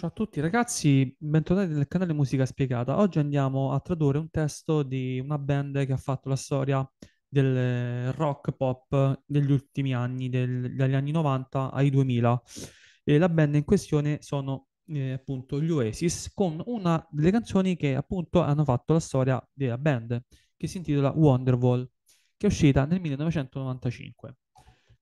Ciao a tutti ragazzi, bentornati nel canale Musica Spiegata. Oggi andiamo a tradurre un testo di una band che ha fatto la storia del eh, rock pop degli ultimi anni, del, dagli anni 90 ai 2000. E la band in questione sono eh, appunto gli Oasis con una delle canzoni che appunto hanno fatto la storia della band, che si intitola Wonderwall, che è uscita nel 1995.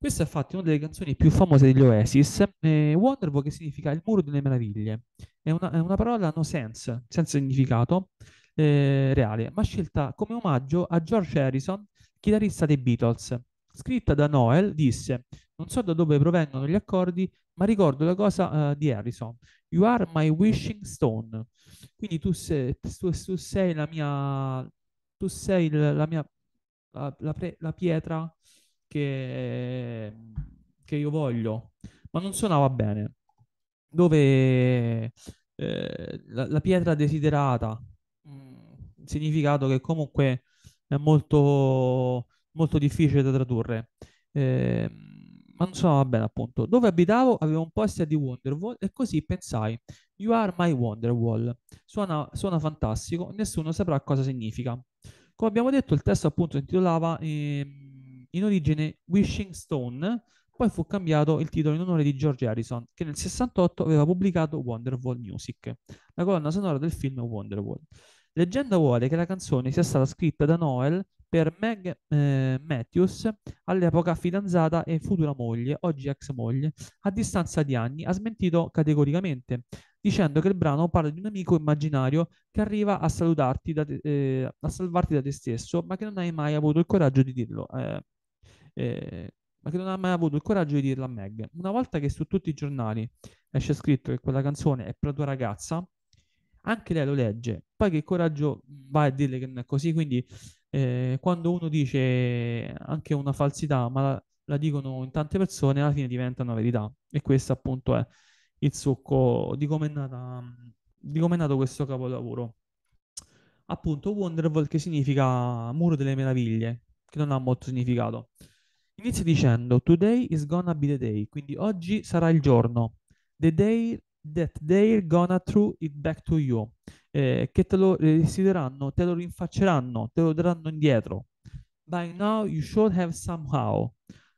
Questa è infatti una delle canzoni più famose degli Oasis, eh, Wonderwall che significa il muro delle meraviglie. È una, è una parola no sense, senza significato eh, reale, ma scelta come omaggio a George Harrison, chitarrista dei Beatles. Scritta da Noel, disse: Non so da dove provengono gli accordi, ma ricordo la cosa uh, di Harrison. You are my wishing stone. Quindi tu sei, tu, tu sei la mia. Tu sei la mia. La, la, pre, la pietra che, che io voglio, ma non suonava bene. Dove eh, la, la, pietra desiderata, mh, mm, significato che comunque è molto, molto difficile da tradurre. Eh, ma non suonava bene appunto. Dove abitavo avevo un poster di Wonderwall e così pensai, You are my Wonderwall. Suona, suona fantastico, nessuno saprà cosa significa. Come abbiamo detto il testo appunto intitolava... Eh, in origine Wishing Stone, poi fu cambiato il titolo in onore di George Harrison, che nel 68 aveva pubblicato Wonderful Music, la colonna sonora del film Wonderful. Leggenda vuole che la canzone sia stata scritta da Noel per Meg eh, Matthews, all'epoca fidanzata e futura moglie, oggi ex moglie, a distanza di anni, ha smentito categoricamente, dicendo che il brano parla di un amico immaginario che arriva a, salutarti da te, eh, a salvarti da te stesso, ma che non hai mai avuto il coraggio di dirlo eh, eh, ma che non ha mai avuto il coraggio di dirla a Meg. Una volta che su tutti i giornali esce scritto che quella canzone è per la tua ragazza, anche lei lo legge. Poi che coraggio va a dirle che non è così? Quindi eh, quando uno dice anche una falsità, ma la, la, dicono in tante persone, alla fine diventa una verità. E questo appunto è il succo di come è, nata, di come è nato questo capolavoro. Appunto, Wonderwall che significa muro delle meraviglie, che non ha molto significato. Inizia dicendo Today is gonna be the day, quindi oggi sarà il giorno. The day that they're gonna throw it back to you, eh, che te lo restituiranno, te lo rinfacceranno, te lo daranno indietro. By now you should have somehow.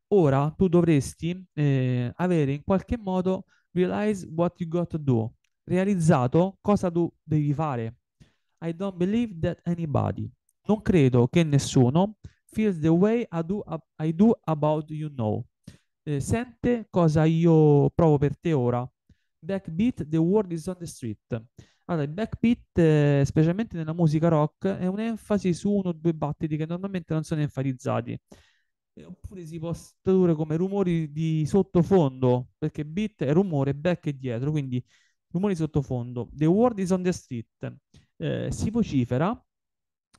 Ora tu dovresti eh, avere in qualche modo realize what you got to do, realizzato cosa tu devi fare. I don't believe that anybody. Non credo che nessuno feels the way I do, I do about you know. Eh, sente cosa io provo per te ora. Backbeat, the world is on the street. Allora, il backbeat, eh, specialmente nella musica rock, è un'enfasi su uno o due battiti che normalmente non sono enfatizzati. Eh, oppure si può tradurre come rumori di sottofondo, perché beat è rumore, back è dietro, quindi rumori sottofondo. The world is on the street. Eh, si vocifera,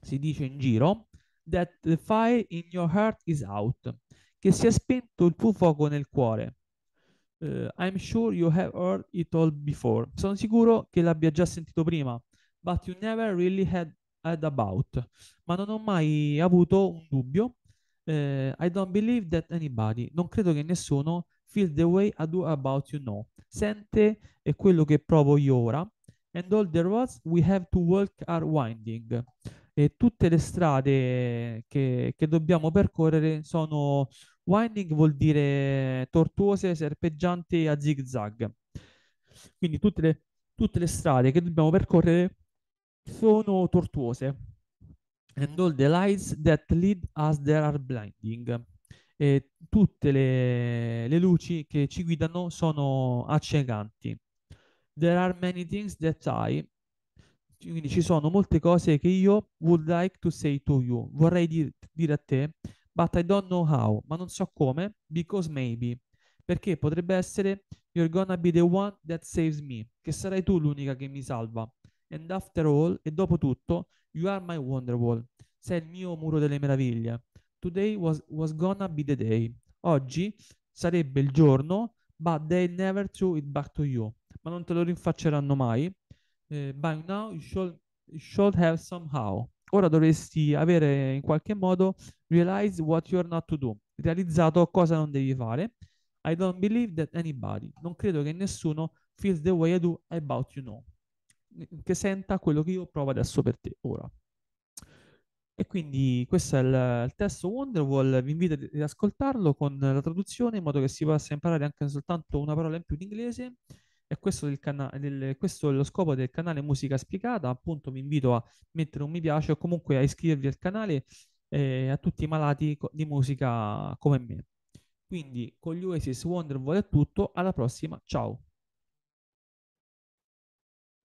si dice in giro, that the fire in your heart is out, che si è spento il tuo fuoco nel cuore. Uh, I'm sure you have heard it all before. Sono sicuro che l'abbia già sentito prima, but you never really had, had about. Ma non ho mai avuto un dubbio. Uh, I don't believe that anybody. Non credo che nessuno feel the way I do about you now. Sente è quello che provo io ora. And all the roads we have to walk are winding e tutte le strade che, che dobbiamo percorrere sono winding, vuol dire tortuose, serpeggianti a zigzag. Quindi tutte le, tutte le strade che dobbiamo percorrere sono tortuose. And all the lights that lead us there are blinding. E tutte le, le luci che ci guidano sono accecanti. There are many things that I, quindi ci sono molte cose che io would like to say to you, vorrei dir, dire a te, but I don't know how, ma non so come, because maybe, perché potrebbe essere you're gonna be the one that saves me, che sarai tu l'unica che mi salva. And after all, e dopo tutto, you are my wonderwall, sei il mio muro delle meraviglie. Today was, was gonna be the day. Oggi sarebbe il giorno, but they never threw it back to you. Ma non te lo rinfacceranno mai eh, by now you should, you should have somehow. Ora dovresti avere in qualche modo realize what you are not to do, realizzato cosa non devi fare. I don't believe that anybody, non credo che nessuno feels the way I do about you now, che senta quello che io provo adesso per te ora. E quindi questo è il, il testo Wonderwall, vi invito ad ascoltarlo con la traduzione in modo che si possa imparare anche soltanto una parola in più in inglese e questo, del cana- del, questo è lo scopo del canale Musica Spiegata. Appunto, vi invito a mettere un mi piace o comunque a iscrivervi al canale eh, a tutti i malati co- di musica come me. Quindi con gli Oasis Wonderful è tutto, alla prossima, ciao!